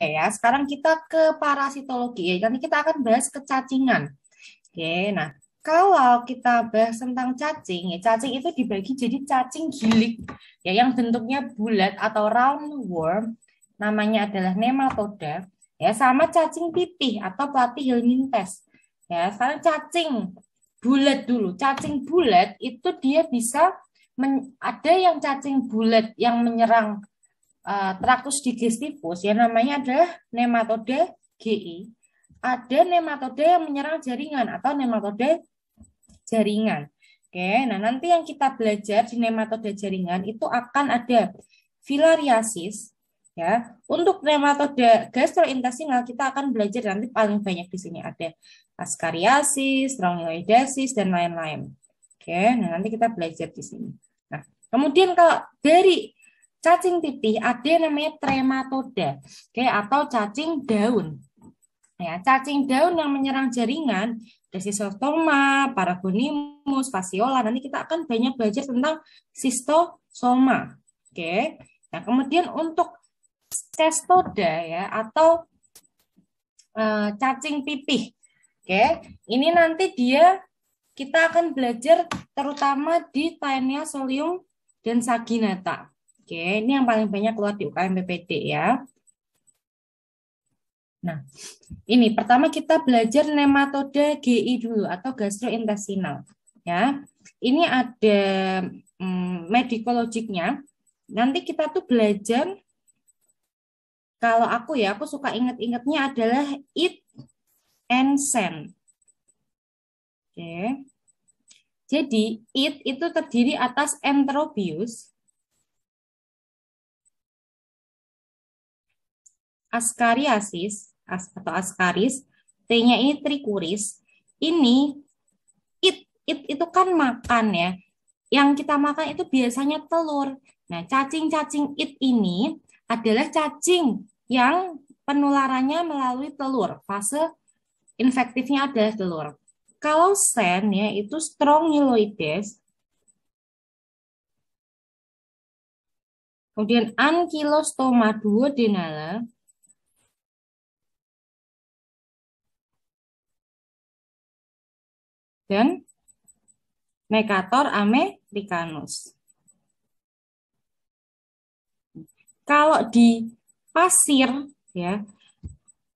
Oke ya. Sekarang kita ke parasitologi. Ya. Nanti kita akan bahas kecacingan. Oke, nah kalau kita bahas tentang cacing, ya cacing itu dibagi jadi cacing gilik, ya yang bentuknya bulat atau round worm, namanya adalah nematoda, ya sama cacing pipih atau platyhelminthes Ya, sekarang cacing bulat dulu. Cacing bulat itu dia bisa ada yang cacing bulat yang menyerang Eh, uh, digestivus yang namanya adalah nematode GI. Ada nematode yang menyerang jaringan atau nematode jaringan. Oke, nah nanti yang kita belajar di nematode jaringan itu akan ada filariasis ya. Untuk nematode gastrointestinal kita akan belajar nanti paling banyak di sini ada askariasis, strongyloidesis dan lain-lain. Oke, nah nanti kita belajar di sini. Nah, kemudian kalau dari Cacing pipih ada yang namanya trematoda, oke okay, atau cacing daun. Ya, cacing daun yang menyerang jaringan, desistoma, paragonimus, fasciola. Nanti kita akan banyak belajar tentang sistosoma. Oke. Okay. Nah, kemudian untuk cestoda ya atau uh, cacing pipih. Oke, okay. ini nanti dia kita akan belajar terutama di Taenia solium dan saginata. Oke, ini yang paling banyak keluar di UKM PPT ya. Nah, ini pertama kita belajar nematoda GI dulu atau gastrointestinal ya. Ini ada mm, medikologiknya. Nanti kita tuh belajar kalau aku ya, aku suka inget-ingetnya adalah eat and send. Oke. Jadi eat itu terdiri atas enterobius askariasis as, atau askaris, T-nya ini trikuris. Ini it, it itu kan makan ya. Yang kita makan itu biasanya telur. Nah, cacing-cacing it ini adalah cacing yang penularannya melalui telur. Fase infektifnya adalah telur. Kalau sen ya itu strongyloides. Kemudian ankylostoma duodenale dan Mekator americanus. Kalau di pasir, ya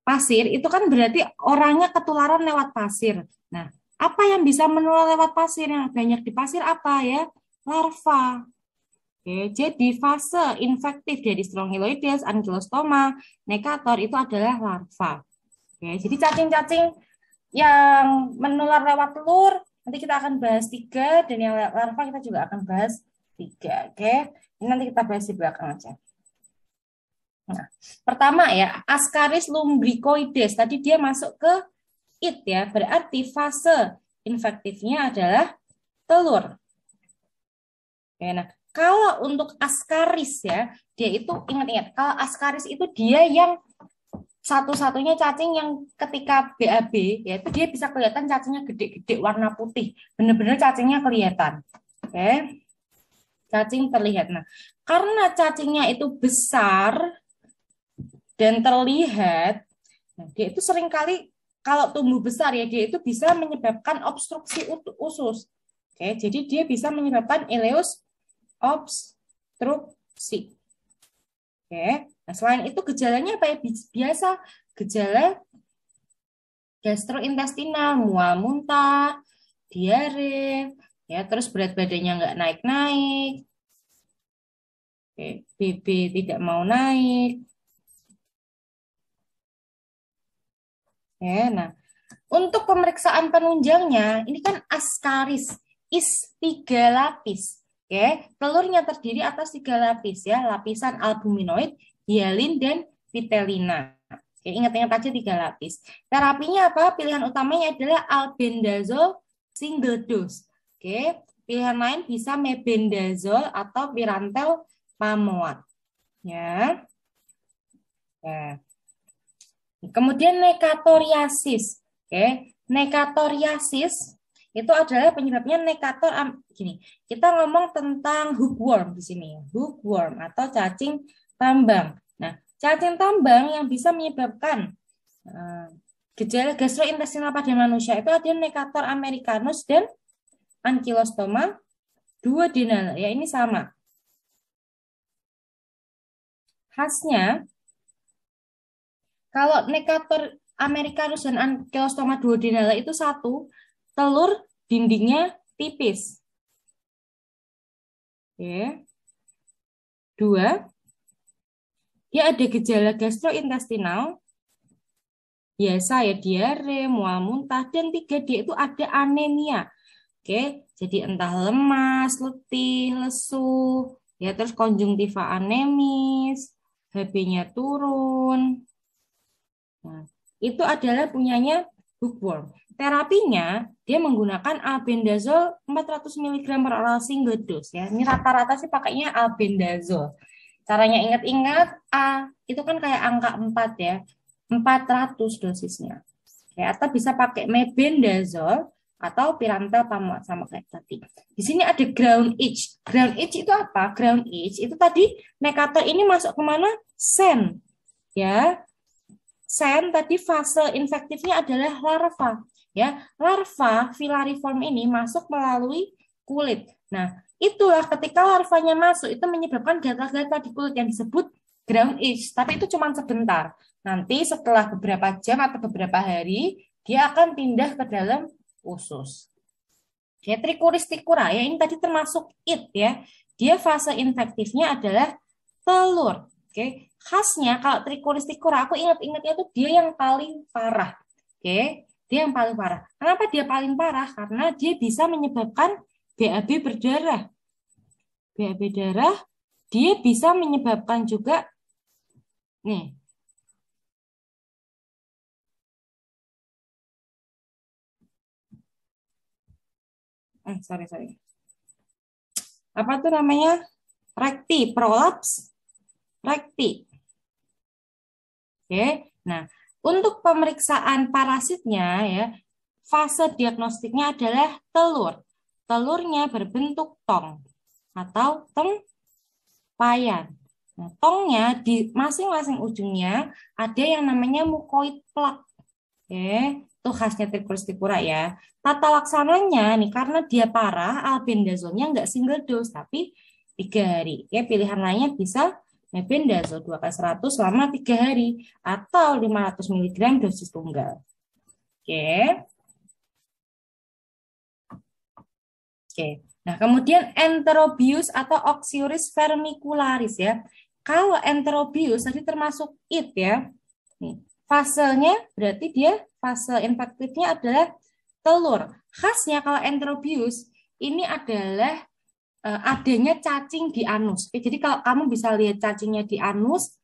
pasir itu kan berarti orangnya ketularan lewat pasir. Nah, apa yang bisa menular lewat pasir? Yang banyak di pasir apa ya? Larva. Oke, jadi fase infektif dari Strongyloides, Ankylostoma, Nekator itu adalah larva. Oke, jadi cacing-cacing yang menular lewat telur nanti kita akan bahas tiga dan yang larva kita juga akan bahas tiga oke okay? nanti kita bahas di belakang aja nah pertama ya Ascaris lumbricoides tadi dia masuk ke it ya berarti fase infektifnya adalah telur okay, nah kalau untuk Ascaris ya dia itu ingat-ingat kalau Ascaris itu dia yang satu-satunya cacing yang ketika BAB yaitu dia bisa kelihatan cacingnya gede-gede warna putih bener-bener cacingnya kelihatan oke cacing terlihat nah karena cacingnya itu besar dan terlihat nah dia itu seringkali kalau tumbuh besar ya dia itu bisa menyebabkan obstruksi usus oke jadi dia bisa menyebabkan ileus obstruksi Oke. Nah, selain itu gejalanya apa ya? Biasa gejala gastrointestinal, mual muntah, diare, ya terus berat badannya nggak naik-naik, BB tidak mau naik. nah untuk pemeriksaan penunjangnya ini kan askaris is tiga lapis Oke, telurnya terdiri atas tiga lapis ya, lapisan albuminoid, hialin, dan vitelina. Oke, ingat-ingat aja tiga lapis. Terapinya apa? Pilihan utamanya adalah albendazole single dose. Oke, pilihan lain bisa mebendazole atau pirantel pamoat. Ya. ya. Kemudian nekatoriasis. Oke, nekatoriasis itu adalah penyebabnya nekator gini. Kita ngomong tentang hookworm di sini, hookworm atau cacing tambang. Nah, cacing tambang yang bisa menyebabkan uh, gejala gastrointestinal pada manusia itu ada nekator americanus dan ankylostoma dua dinal Ya, ini sama. Khasnya kalau nekator americanus dan ankylostoma duodenal itu satu, telur dindingnya tipis. Oke. Dua, dia ada gejala gastrointestinal, biasa ya diare, mual muntah, dan tiga dia itu ada anemia. Oke, jadi entah lemas, letih, lesu, ya terus konjungtiva anemis, HB-nya turun. Nah, itu adalah punyanya bookworm. Terapinya dia menggunakan albendazole 400 mg per oral single dose ya. Ini rata-rata sih pakainya albendazole. Caranya ingat-ingat A itu kan kayak angka 4 ya. 400 dosisnya. Ya, atau bisa pakai mebendazole atau pirantel sama kayak tadi. Di sini ada ground itch. Ground itch itu apa? Ground itch itu tadi mekator ini masuk kemana? Sen. Ya, sen tadi fase infektifnya adalah larva ya larva filariform ini masuk melalui kulit nah itulah ketika larvanya masuk itu menyebabkan gatal-gatal di kulit yang disebut ground itch tapi itu cuma sebentar nanti setelah beberapa jam atau beberapa hari dia akan pindah ke dalam usus ya trichuristicura ya ini tadi termasuk it ya dia fase infektifnya adalah telur oke khasnya kalau trikulistikura aku ingat-ingatnya tuh dia yang paling parah. Oke, dia yang paling parah. Kenapa dia paling parah? Karena dia bisa menyebabkan BAB berdarah. BAB darah dia bisa menyebabkan juga nih. Eh, sorry, sorry. Apa tuh namanya? Rekti, prolaps, rekti. Oke. Nah, untuk pemeriksaan parasitnya ya, fase diagnostiknya adalah telur. Telurnya berbentuk tong atau tempayan. Nah, tongnya di masing-masing ujungnya ada yang namanya mukoid plak. Oke, itu khasnya Trichurus ticura ya. Tata laksananya nih karena dia parah, albendazolnya nggak single dose tapi tiga hari. Ya, pilihan lainnya bisa mebendazol 2 kali 100 selama 3 hari atau 500 mg dosis tunggal. Oke. Oke. Nah, kemudian enterobius atau oxyuris vermicularis ya. Kalau enterobius tadi termasuk it ya. Nih, fasenya berarti dia fase infektifnya adalah telur. Khasnya kalau enterobius ini adalah Eh, adanya cacing di anus. Eh, jadi kalau kamu bisa lihat cacingnya di anus,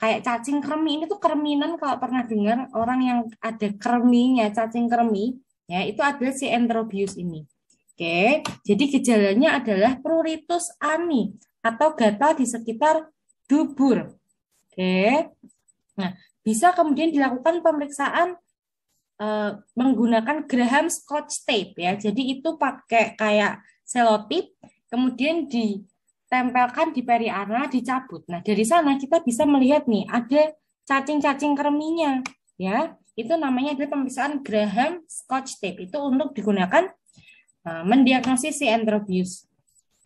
kayak cacing kremi ini tuh kerminan kalau pernah dengar orang yang ada kerminya cacing kermi ya itu adalah si enterobius ini. Oke, jadi gejalanya adalah pruritus ani atau gatal di sekitar dubur. Oke. Nah, bisa kemudian dilakukan pemeriksaan eh, menggunakan Graham Scotch tape ya. Jadi itu pakai kayak selotip kemudian ditempelkan di periana, dicabut. Nah, dari sana kita bisa melihat nih ada cacing-cacing kerminya, ya. Itu namanya adalah pemeriksaan Graham Scotch tape. Itu untuk digunakan eh, mendiagnosis si enterobius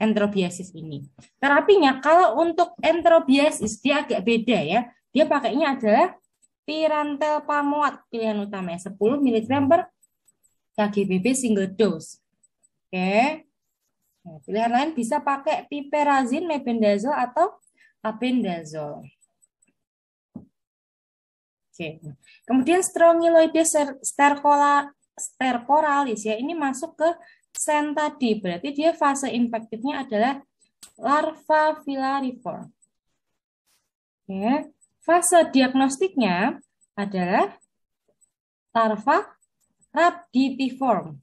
enterobiasis ini. Terapinya kalau untuk enterobiasis dia agak beda ya. Dia pakainya adalah pirantel pamoat pilihan utamanya 10 mg per kgbb single dose. Oke. Nah, pilihan lain bisa pakai piperazin, mebendazol, atau apendazol. Oke. Kemudian strongyloides stercola, stercoralis ya ini masuk ke sen tadi. Berarti dia fase infektifnya adalah larva filariform. Oke. Fase diagnostiknya adalah larva rhabditiform.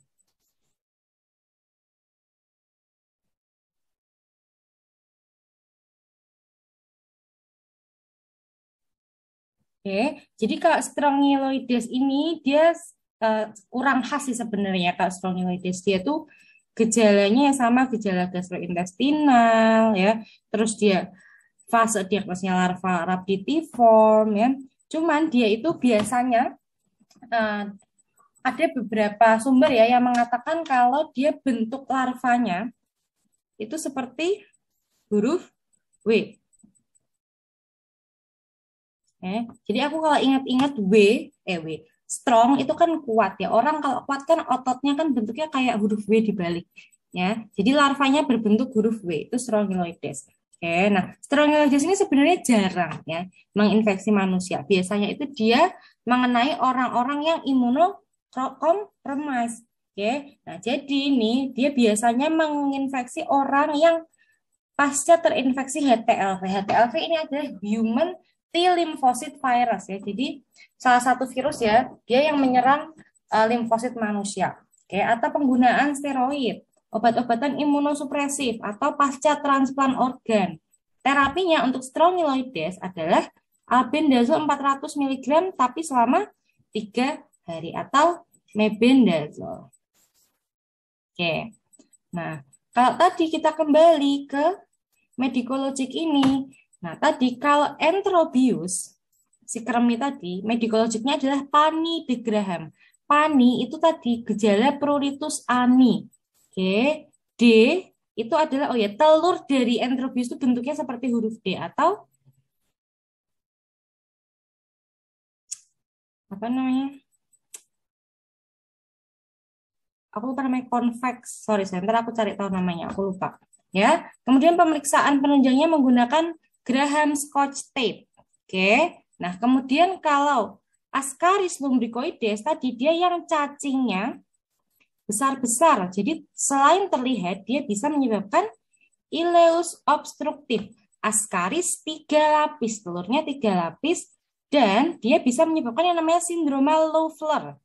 Oke, jadi kalau strongyloides ini dia uh, kurang khas sih sebenarnya kalau strongyloides dia tuh gejalanya sama gejala gastrointestinal ya, terus dia fase diagnosnya larva rapidiform ya. Cuman dia itu biasanya uh, ada beberapa sumber ya yang mengatakan kalau dia bentuk larvanya itu seperti huruf W Eh, jadi aku kalau ingat-ingat W, eh W, strong itu kan kuat ya. Orang kalau kuat kan ototnya kan bentuknya kayak huruf W dibalik. Ya, jadi larvanya berbentuk huruf W itu strongyloides. Oke, nah strongyloides ini sebenarnya jarang ya menginfeksi manusia. Biasanya itu dia mengenai orang-orang yang imunokompromis. Oke, nah jadi ini dia biasanya menginfeksi orang yang pasca terinfeksi HTLV. HTLV ini adalah human T limfosit virus ya. Jadi salah satu virus ya, dia yang menyerang uh, limfosit manusia. Oke, atau penggunaan steroid, obat-obatan imunosupresif atau pasca transplant organ. Terapinya untuk strongyloides adalah albendazole 400 mg tapi selama 3 hari atau mebendazole. Oke. Nah, kalau tadi kita kembali ke medikologik ini, Nah, tadi kalau entrobius si kremi tadi, medikologiknya adalah pani de Graham. Pani itu tadi gejala pruritus ani. Oke, D itu adalah oh ya telur dari entrobius itu bentuknya seperti huruf D atau apa namanya? Aku lupa namanya convex. Sorry, saya aku cari tahu namanya. Aku lupa. Ya. Kemudian pemeriksaan penunjangnya menggunakan Graham Scotch tape. Oke. Nah, kemudian kalau Ascaris lumbricoides tadi dia yang cacingnya besar-besar. Jadi selain terlihat dia bisa menyebabkan ileus obstruktif. Ascaris tiga lapis, telurnya tiga lapis dan dia bisa menyebabkan yang namanya sindroma Loeffler.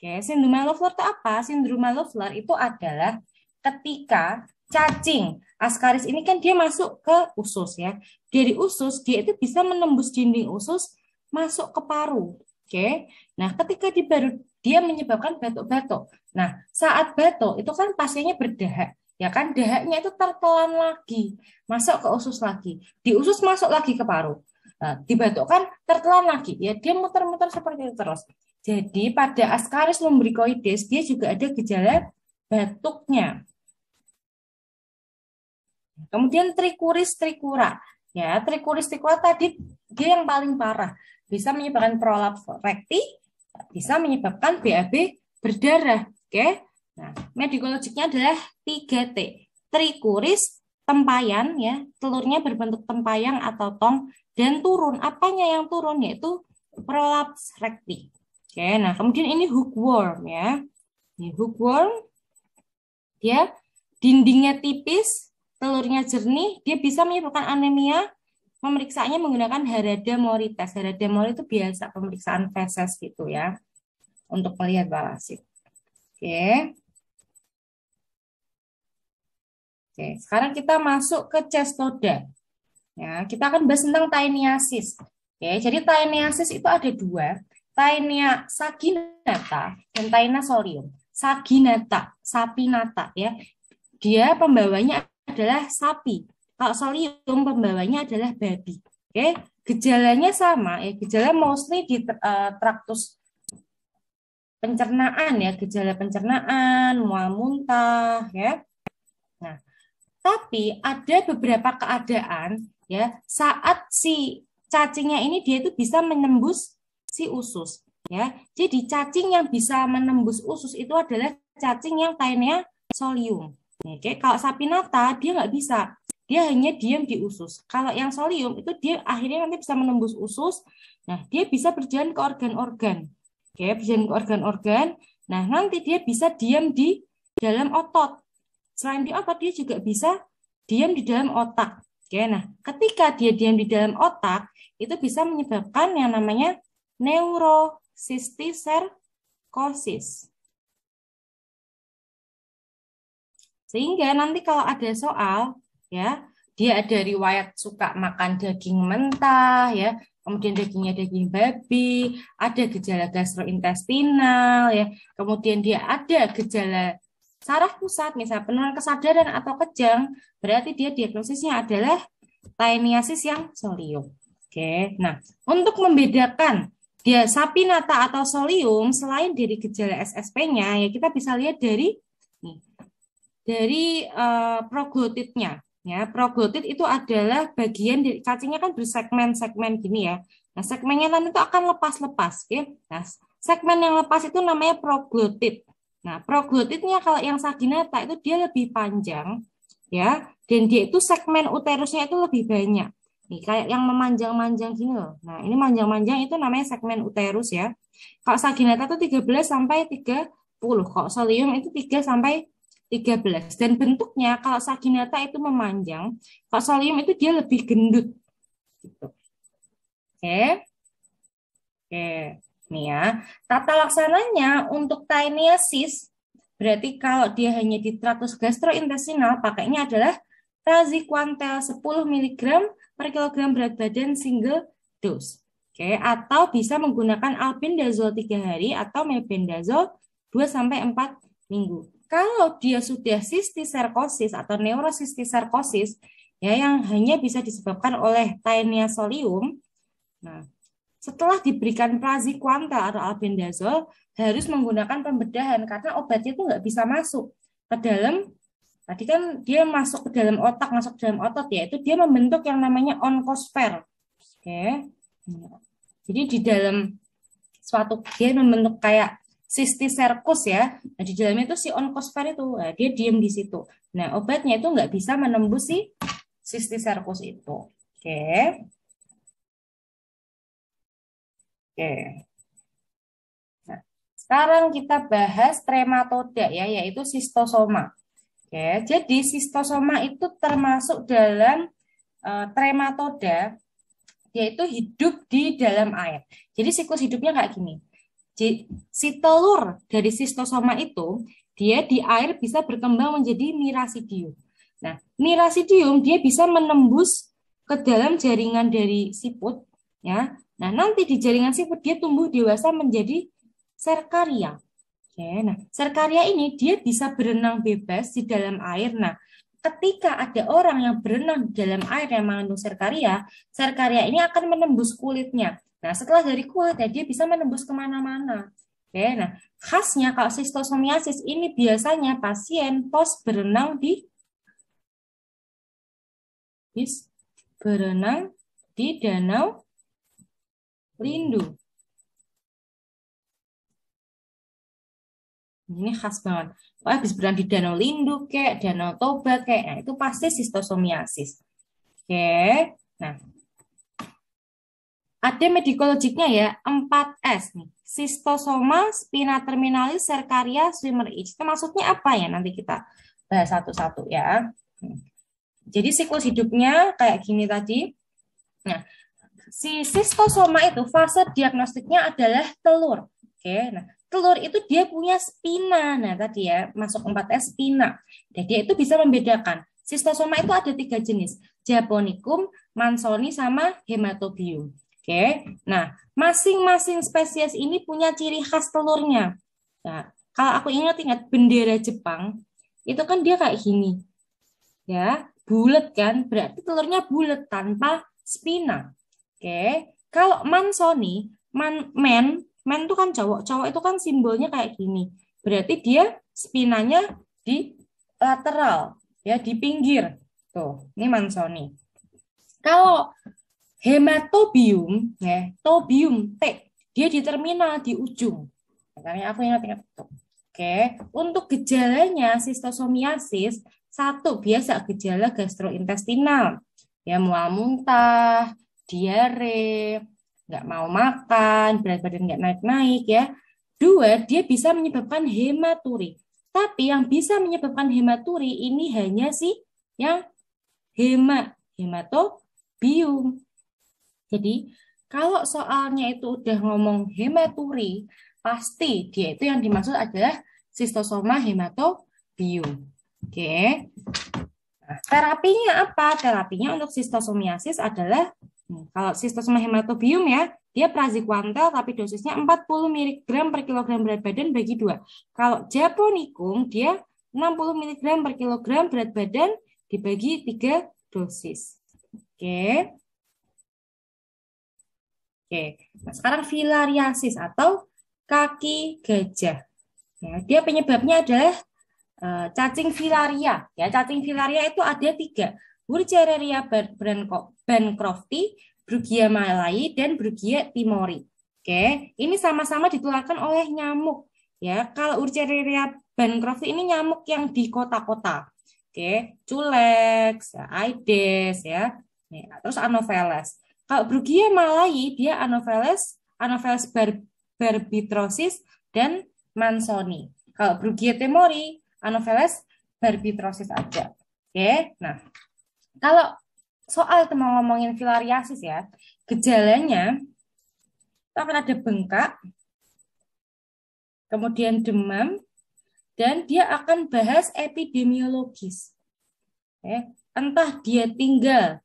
Oke, sindroma Loeffler itu apa? Sindroma Loeffler itu adalah ketika cacing. Askaris ini kan dia masuk ke usus ya. Dari usus dia itu bisa menembus dinding usus masuk ke paru. Oke. Nah, ketika di baru dia menyebabkan batuk-batuk. Nah, saat batuk itu kan pasiennya berdahak ya kan dahaknya itu tertelan lagi masuk ke usus lagi di usus masuk lagi ke paru nah, dibatukkan tertelan lagi ya dia muter-muter seperti itu terus jadi pada askaris lumbricoides dia juga ada gejala batuknya Kemudian trikuris trikura. Ya, trikuris trikura tadi dia yang paling parah. Bisa menyebabkan prolaps recti bisa menyebabkan BAB berdarah. Oke. Nah, medikologiknya adalah 3T. Trikuris, tempayan ya, telurnya berbentuk tempayan atau tong dan turun. Apanya yang turun yaitu prolaps recti Oke, nah kemudian ini hookworm ya. Ini hookworm dia dindingnya tipis, telurnya jernih, dia bisa menyebabkan anemia. Memeriksanya menggunakan Harada Mori test. Harada Mori itu biasa pemeriksaan feses gitu ya, untuk melihat balasit. Oke. Oke, sekarang kita masuk ke cestoda. Ya, kita akan bahas tentang tainiasis. Oke, jadi tainiasis itu ada dua, tainia saginata dan Taenia Saginata, sapi ya. Dia pembawanya adalah sapi. Kalau solium pembawanya adalah babi. Oke, gejalanya sama ya, gejala mostly di eh, traktus pencernaan ya, gejala pencernaan, mual muntah ya. Nah, tapi ada beberapa keadaan ya saat si cacingnya ini dia itu bisa menembus si usus ya. Jadi cacing yang bisa menembus usus itu adalah cacing yang kainnya solium. Oke, kalau nata dia nggak bisa, dia hanya diam di usus. Kalau yang solium itu dia akhirnya nanti bisa menembus usus. Nah, dia bisa berjalan ke organ-organ. Oke, berjalan ke organ-organ. Nah, nanti dia bisa diam di dalam otot. Selain di otot, dia juga bisa diam di dalam otak. Oke, nah ketika dia diam di dalam otak, itu bisa menyebabkan yang namanya neurosistiserkosis. Sehingga nanti kalau ada soal, ya, dia ada riwayat suka makan daging mentah, ya, kemudian dagingnya daging babi, ada gejala gastrointestinal, ya, kemudian dia ada gejala saraf pusat, misalnya penurunan kesadaran atau kejang, berarti dia diagnosisnya adalah taeniasis yang solium. Oke, nah untuk membedakan dia sapi nata atau solium selain dari gejala SSP-nya ya kita bisa lihat dari dari uh, eh, proglotidnya. Ya, proglotid itu adalah bagian dari cacingnya kan bersegmen-segmen gini ya. Nah, segmennya nanti itu akan lepas-lepas, ya. Nah, segmen yang lepas itu namanya proglotid. Nah, proglotidnya kalau yang saginata itu dia lebih panjang, ya. Dan dia itu segmen uterusnya itu lebih banyak. Nih, kayak yang memanjang-manjang gini loh. Nah, ini manjang-manjang itu namanya segmen uterus ya. Kalau saginata itu 13 sampai 30, kalau solium itu 3 sampai 13. Dan bentuknya kalau saginata itu memanjang, kalau solium itu dia lebih gendut. Gitu. Oke. Oke. Nih ya. Tata laksananya untuk tainiasis, berarti kalau dia hanya di tratus gastrointestinal pakainya adalah Raziquantel 10 mg per kilogram berat badan single dose. Oke, atau bisa menggunakan albendazole 3 hari atau mebendazole 2 sampai 4 minggu. Kalau dia sudah sistis atau neurosistis ya yang hanya bisa disebabkan oleh taenia solium. Nah, setelah diberikan praziquanta atau albendazole harus menggunakan pembedahan karena obatnya itu nggak bisa masuk ke dalam tadi kan dia masuk ke dalam otak masuk ke dalam otot ya, itu dia membentuk yang namanya onkosfer oke jadi di dalam suatu dia membentuk kayak sistiserkus ya. Nah, di dalamnya itu si onkosfer itu, nah, dia diem di situ. Nah, obatnya itu nggak bisa menembus si sistiserkus itu. Oke. Oke. Nah, sekarang kita bahas trematoda ya, yaitu sistosoma. Oke, Jadi jadi sistosoma itu termasuk dalam e, trematoda yaitu hidup di dalam air. Jadi siklus hidupnya kayak gini Si telur dari sistosoma itu, dia di air bisa berkembang menjadi mirasidium. Nah, mirasidium dia bisa menembus ke dalam jaringan dari siput, ya. Nah, nanti di jaringan siput dia tumbuh dewasa menjadi serkaria. Oke, nah, serkaria ini dia bisa berenang bebas di dalam air. Nah, ketika ada orang yang berenang di dalam air yang mengandung serkaria, serkaria ini akan menembus kulitnya. Nah, setelah dari kuat ya dia bisa menembus kemana-mana. Oke, nah khasnya kalau sistosomiasis ini biasanya pasien pos berenang di bis berenang di danau lindu. Ini khas banget. Wah, habis berenang di danau lindu kayak danau toba kayak. Nah, itu pasti sistosomiasis. Oke. Nah, ada medikologiknya ya, 4S nih. Sistosoma, spina terminalis, cercaria, swimmer itch. Itu maksudnya apa ya? Nanti kita bahas satu-satu ya. Hmm. Jadi siklus hidupnya kayak gini tadi. Nah, si sistosoma itu fase diagnostiknya adalah telur. Oke, nah telur itu dia punya spina. Nah, tadi ya masuk 4S spina. Jadi nah, itu bisa membedakan. Sistosoma itu ada tiga jenis, japonicum, mansoni, sama hematobium. Oke. Nah, masing-masing spesies ini punya ciri khas telurnya. Nah, kalau aku ingat-ingat bendera Jepang itu kan dia kayak gini. Ya, bulat kan? Berarti telurnya bulat tanpa spina. Oke. Kalau mansoni, man men, men itu kan cowok. Cowok itu kan simbolnya kayak gini. Berarti dia spinanya di lateral, ya di pinggir. Tuh, ini mansoni. Kalau hematobium, ya, tobium T, dia di terminal di ujung. Makanya aku ingat-ingat Oke, untuk gejalanya sistosomiasis satu biasa gejala gastrointestinal, ya mual muntah, diare, nggak mau makan, berat badan nggak naik-naik ya. Dua, dia bisa menyebabkan hematuri. Tapi yang bisa menyebabkan hematuri ini hanya sih yang hema, hematobium jadi kalau soalnya itu udah ngomong hematuri, pasti dia itu yang dimaksud adalah sistosoma hematobium. Oke. Nah, terapinya apa? Terapinya untuk sistosomiasis adalah hmm, kalau sistosoma hematobium ya, dia praziquantel tapi dosisnya 40 mg per kilogram berat badan bagi dua. Kalau japonicum dia 60 mg per kilogram berat badan dibagi tiga dosis. Oke. Okay. Oke. Nah, sekarang filariasis atau kaki gajah. Ya, dia penyebabnya adalah uh, cacing filaria. Ya, cacing filaria itu ada tiga. Burgeria bancrofti, Brugia malai, dan Brugia timori. Oke, ini sama-sama ditularkan oleh nyamuk. Ya, kalau Urgeria bancrofti ini nyamuk yang di kota-kota. Oke, culex, ya, aedes, ya terus anopheles. Kalau Brugia malai dia Anopheles, Anopheles bar barbitrosis dan Mansoni. Kalau Brugia temori, Anopheles barbitrosis aja. Oke. Nah, kalau soal teman ngomongin filariasis ya, gejalanya itu akan ada bengkak, kemudian demam, dan dia akan bahas epidemiologis. Oke. Entah dia tinggal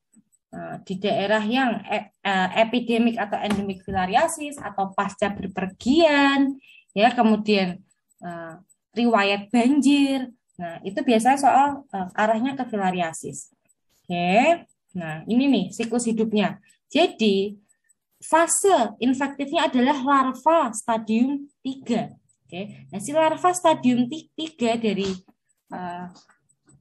Eh, di daerah yang e, eh, epidemik atau endemik filariasis atau pasca berpergian ya kemudian eh, riwayat banjir nah itu biasanya soal arahnya ke filariasis oke nah ini nih siklus hidupnya jadi fase infektifnya adalah larva stadium 3 oke nah si larva stadium 3 dari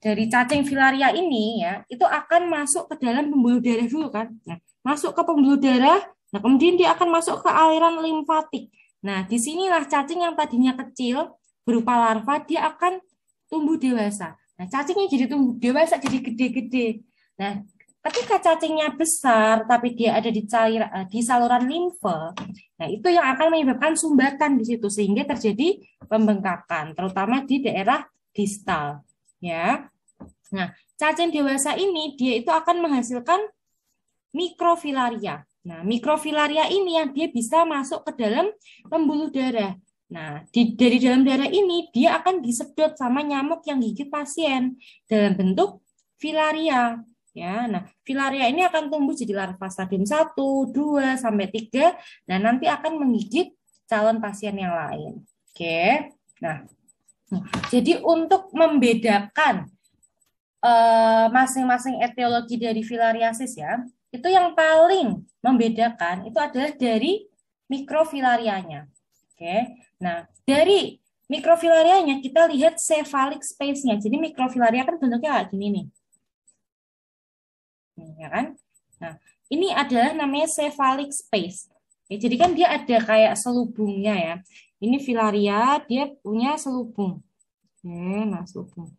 dari cacing filaria ini ya itu akan masuk ke dalam pembuluh darah dulu kan nah, masuk ke pembuluh darah nah kemudian dia akan masuk ke aliran limfatik nah disinilah cacing yang tadinya kecil berupa larva dia akan tumbuh dewasa nah cacingnya jadi tumbuh dewasa jadi gede-gede nah ketika cacingnya besar tapi dia ada di cair eh, di saluran limfe nah itu yang akan menyebabkan sumbatan di situ sehingga terjadi pembengkakan terutama di daerah distal ya Nah, cacing dewasa ini dia itu akan menghasilkan mikrofilaria. Nah, mikrofilaria ini yang dia bisa masuk ke dalam pembuluh darah. Nah, di, dari dalam darah ini dia akan disedot sama nyamuk yang gigit pasien dalam bentuk filaria. Ya, nah, filaria ini akan tumbuh jadi larva stadium 1, 2 sampai 3 dan nanti akan menggigit calon pasien yang lain. Oke. Nah, jadi untuk membedakan Eh, masing-masing uh, etiologi dari filariasis ya, itu yang paling membedakan itu adalah dari mikrofilarianya. Oke. Nah, dari mikrofilarianya kita lihat cephalic space-nya. Jadi mikrofilaria kan bentuknya kayak gini nih. Ini, ya kan? Nah, ini adalah namanya cephalic space. Ya, jadi kan dia ada kayak selubungnya ya. Ini filaria, dia punya selubung. Oke, nah selubung.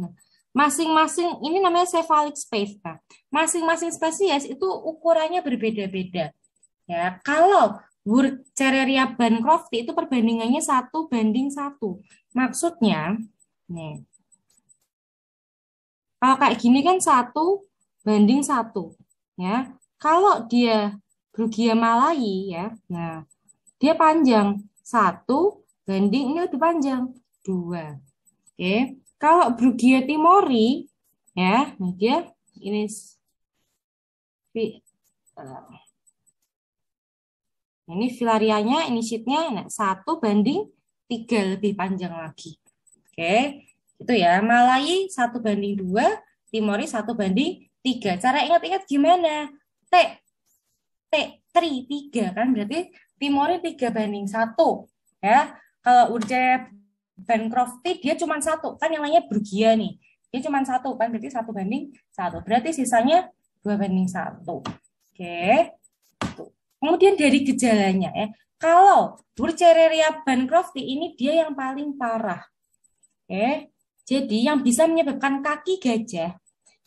Nah, Masing-masing ini namanya cephalic space, Pak. Masing-masing spesies itu ukurannya berbeda-beda. Ya, kalau Wurcereria bancrofti itu perbandingannya satu banding satu. Maksudnya, nih, kalau kayak gini kan satu banding satu, ya. Kalau dia Brugia malai, ya, nah dia panjang satu banding ini lebih panjang dua. Oke, kalau Brugia Timori, ya, ini nah dia ini eh, ini filarianya, ini sheetnya nah, satu banding tiga lebih panjang lagi. Oke, itu ya. Malai satu banding dua, Timori satu banding tiga. Cara ingat-ingat gimana? T, T, tri, tiga kan berarti Timori tiga banding satu, ya. Kalau urjaya Bancrofti dia cuma satu kan yang lainnya Brugia nih dia cuma satu kan berarti satu banding satu berarti sisanya dua banding satu oke kemudian dari gejalanya ya kalau Burcereria Bancrofti ini dia yang paling parah oke jadi yang bisa menyebabkan kaki gajah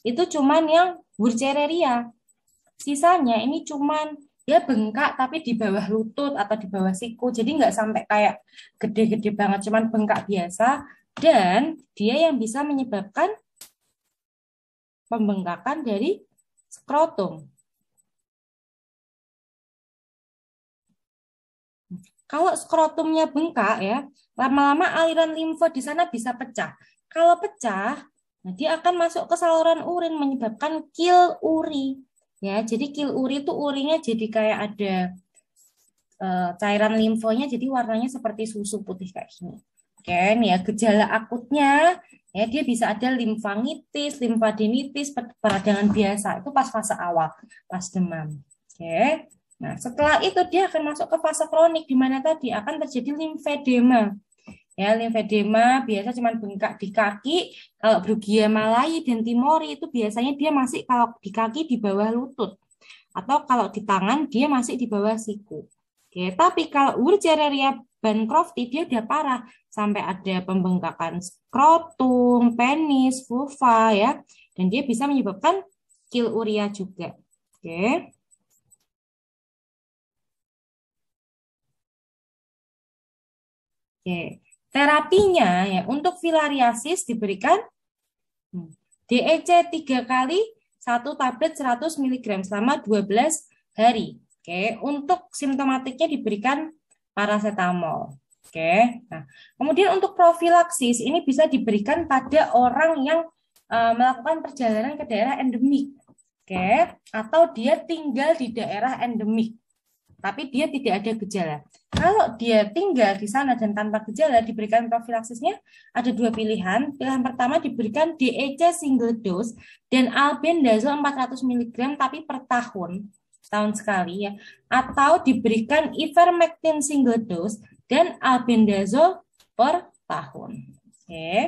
itu cuman yang Burcereria sisanya ini cuman dia bengkak tapi di bawah lutut atau di bawah siku jadi nggak sampai kayak gede-gede banget cuman bengkak biasa dan dia yang bisa menyebabkan pembengkakan dari skrotum Kalau skrotumnya bengkak ya, lama-lama aliran limfo di sana bisa pecah. Kalau pecah, nah dia akan masuk ke saluran urin menyebabkan kil uri ya jadi uri itu urinya jadi kayak ada e, cairan limfonya jadi warnanya seperti susu putih kayak gini oke kan, nih ya gejala akutnya ya dia bisa ada limfangitis limfadenitis peradangan biasa itu pas fase awal pas demam oke nah setelah itu dia akan masuk ke fase kronik di mana tadi akan terjadi limfedema Ya, limfedema biasa cuma bengkak di kaki. Kalau Brugia malai dan timori itu biasanya dia masih kalau di kaki di bawah lutut. Atau kalau di tangan dia masih di bawah siku. Oke, tapi kalau Urticaria Bancrofti dia udah parah sampai ada pembengkakan skrotum, penis, vulva ya. Dan dia bisa menyebabkan uria juga. Oke. Oke. Terapinya ya untuk filariasis diberikan DEC 3 kali 1 tablet 100 mg selama 12 hari. Oke, untuk simptomatiknya diberikan paracetamol. Oke. Nah, kemudian untuk profilaksis ini bisa diberikan pada orang yang eh, melakukan perjalanan ke daerah endemik. Oke, atau dia tinggal di daerah endemik tapi dia tidak ada gejala. Kalau dia tinggal di sana dan tanpa gejala diberikan profilaksisnya ada dua pilihan. Pilihan pertama diberikan DEC single dose dan albendazole 400 mg tapi per tahun tahun sekali ya atau diberikan ivermectin single dose dan albendazole per tahun. Oke. Okay.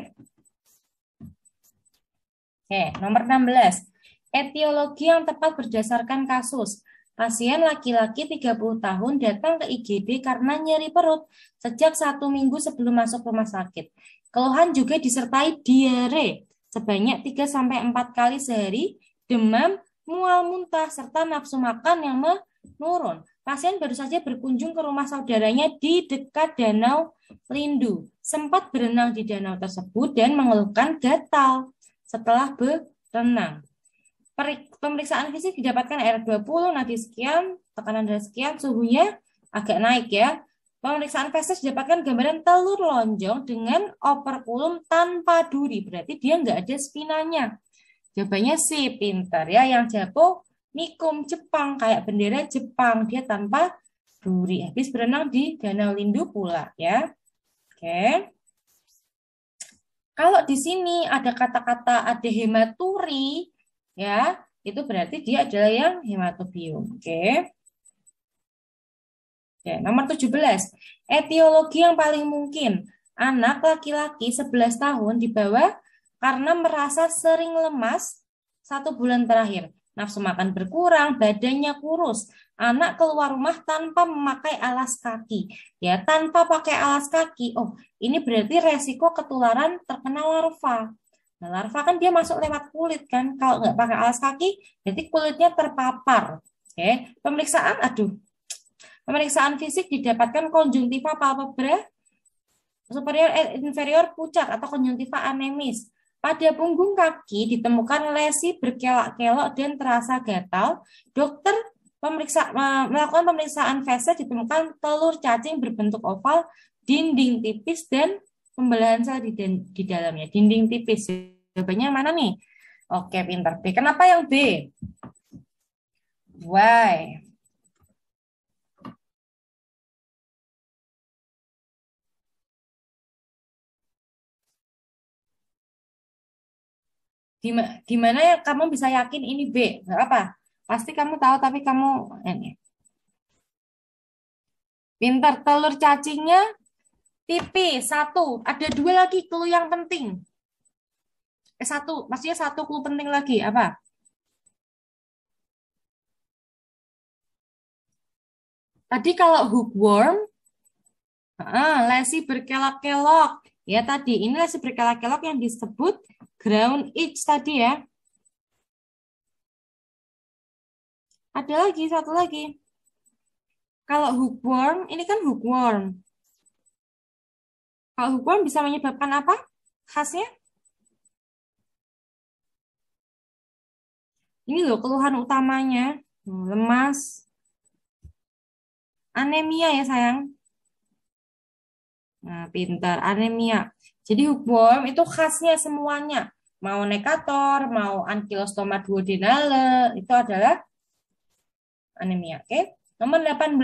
Oke, okay, nomor 16. Etiologi yang tepat berdasarkan kasus. Pasien laki-laki 30 tahun datang ke IGD karena nyeri perut sejak satu minggu sebelum masuk rumah sakit. Keluhan juga disertai diare sebanyak 3-4 kali sehari, demam, mual muntah, serta nafsu makan yang menurun. Pasien baru saja berkunjung ke rumah saudaranya di dekat Danau Lindu. Sempat berenang di danau tersebut dan mengeluhkan gatal setelah berenang pemeriksaan fisik didapatkan R20 nadi sekian, tekanan darah sekian, suhunya agak naik ya. Pemeriksaan feses didapatkan gambaran telur lonjong dengan operkulum tanpa duri, berarti dia nggak ada spinanya. Jawabannya sih pinter ya, yang jago mikum Jepang kayak bendera Jepang dia tanpa duri habis berenang di Danau Lindu pula ya. Oke. Kalau di sini ada kata-kata ada hematuri ya, itu berarti dia adalah yang hematobium. Oke. Okay. Okay, nomor 17. Etiologi yang paling mungkin. Anak laki-laki 11 tahun di bawah karena merasa sering lemas satu bulan terakhir. Nafsu makan berkurang, badannya kurus. Anak keluar rumah tanpa memakai alas kaki. Ya, tanpa pakai alas kaki. Oh, ini berarti resiko ketularan terkena larva. Nah, larva kan dia masuk lewat kulit kan. Kalau nggak pakai alas kaki, jadi kulitnya terpapar. Oke, pemeriksaan, aduh. Pemeriksaan fisik didapatkan konjungtiva palpebra superior eh, inferior pucat atau konjungtiva anemis. Pada punggung kaki ditemukan lesi berkelok kelok dan terasa gatal. Dokter pemeriksa, melakukan pemeriksaan fesis ditemukan telur cacing berbentuk oval, dinding tipis, dan pembelahan sel di, di dalamnya, dinding tipis. Jawabannya mana nih? Oke, pinter B. Kenapa yang B? Why? Gimana ya kamu bisa yakin ini B? apa? Pasti kamu tahu tapi kamu ini. Pinter telur cacingnya TP satu, ada dua lagi clue yang penting. Eh, satu, maksudnya satu clue penting lagi apa? Tadi kalau hookworm, ah, lesi berkelok-kelok. Ya tadi, ini lesi berkelok-kelok yang disebut ground itch tadi ya. Ada lagi, satu lagi. Kalau hookworm, ini kan hookworm. Kalau hukum bisa menyebabkan apa? Khasnya? Ini loh keluhan utamanya. Hmm, lemas. Anemia ya sayang. Nah, pinter. Anemia. Jadi hukum itu khasnya semuanya. Mau nekator, mau ankylostoma duodenale, itu adalah anemia. Oke. Okay? Nomor 18.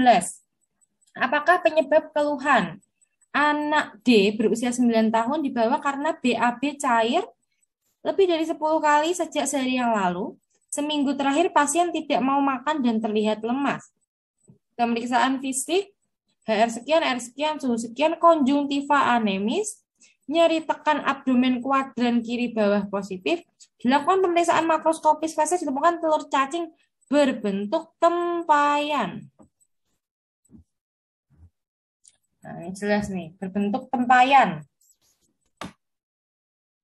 Apakah penyebab keluhan? anak D berusia 9 tahun dibawa karena BAB cair lebih dari 10 kali sejak sehari yang lalu. Seminggu terakhir pasien tidak mau makan dan terlihat lemas. Pemeriksaan fisik, HR sekian, R sekian, suhu sekian, konjungtiva anemis, nyeri tekan abdomen kuadran kiri bawah positif. Dilakukan pemeriksaan makroskopis fesis ditemukan telur cacing berbentuk tempayan. Nah, ini jelas nih, berbentuk tempayan.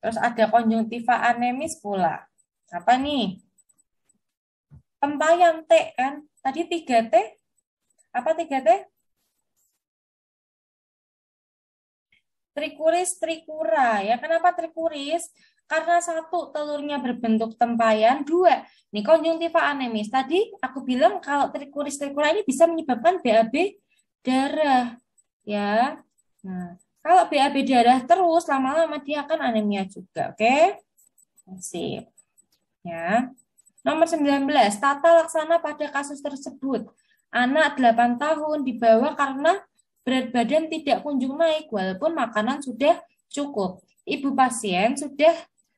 Terus ada konjungtiva anemis pula. Apa nih? Tempayan T kan? Tadi 3T. Apa 3T? Trikuris, trikura. Ya, kenapa trikuris? Karena satu, telurnya berbentuk tempayan. Dua, ini konjungtiva anemis. Tadi aku bilang kalau trikuris, trikura ini bisa menyebabkan BAB darah ya. Nah, kalau BAB darah terus lama-lama dia akan anemia juga, oke? Okay? Sip. Ya. Nomor 19, tata laksana pada kasus tersebut. Anak 8 tahun dibawa karena berat badan tidak kunjung naik walaupun makanan sudah cukup. Ibu pasien sudah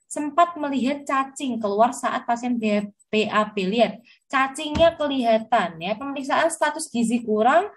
sempat melihat cacing keluar saat pasien BAB lihat. Cacingnya kelihatan ya. Pemeriksaan status gizi kurang